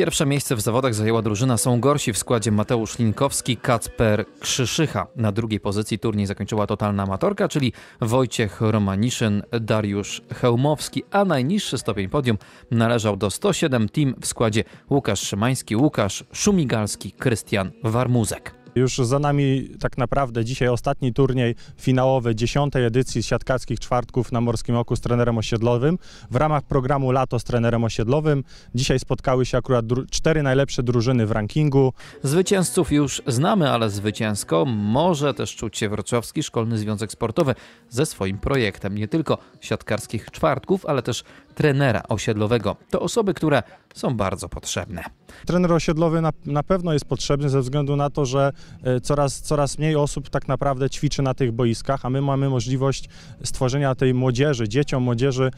Pierwsze miejsce w zawodach zajęła drużyna Są Gorsi w składzie Mateusz Linkowski, Kacper Krzyszycha. Na drugiej pozycji turniej zakończyła totalna amatorka, czyli Wojciech Romaniszyn, Dariusz Hełmowski, a najniższy stopień podium należał do 107 team w składzie Łukasz Szymański, Łukasz Szumigalski, Krystian Warmuzek. Już za nami tak naprawdę dzisiaj ostatni turniej finałowy dziesiątej edycji siatkackich czwartków na Morskim Oku z trenerem osiedlowym. W ramach programu Lato z trenerem osiedlowym dzisiaj spotkały się akurat cztery najlepsze drużyny w rankingu. Zwycięzców już znamy, ale zwycięsko może też czuć się Wrocławski Szkolny Związek Sportowy ze swoim projektem nie tylko siatkarskich czwartków, ale też trenera osiedlowego. To osoby, które są bardzo potrzebne. Trener osiedlowy na, na pewno jest potrzebny ze względu na to, że e, coraz, coraz mniej osób tak naprawdę ćwiczy na tych boiskach, a my mamy możliwość stworzenia tej młodzieży, dzieciom, młodzieży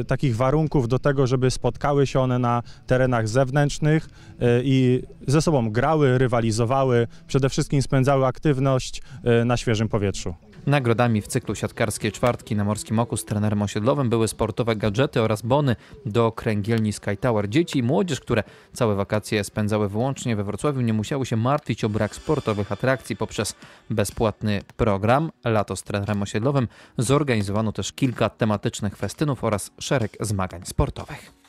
e, takich warunków do tego, żeby spotkały się one na terenach zewnętrznych e, i ze sobą grały, rywalizowały, przede wszystkim spędzały aktywność e, na świeżym powietrzu. Nagrodami w cyklu siatkarskie czwartki na Morskim Oku z trenerem osiedlowym były sportowe gadżety oraz bony do kręgielni Sky Tower. Dzieci i młodzież, które całe wakacje spędzały wyłącznie we Wrocławiu, nie musiały się martwić o brak sportowych atrakcji poprzez bezpłatny program Lato z trenerem osiedlowym. Zorganizowano też kilka tematycznych festynów oraz szereg zmagań sportowych.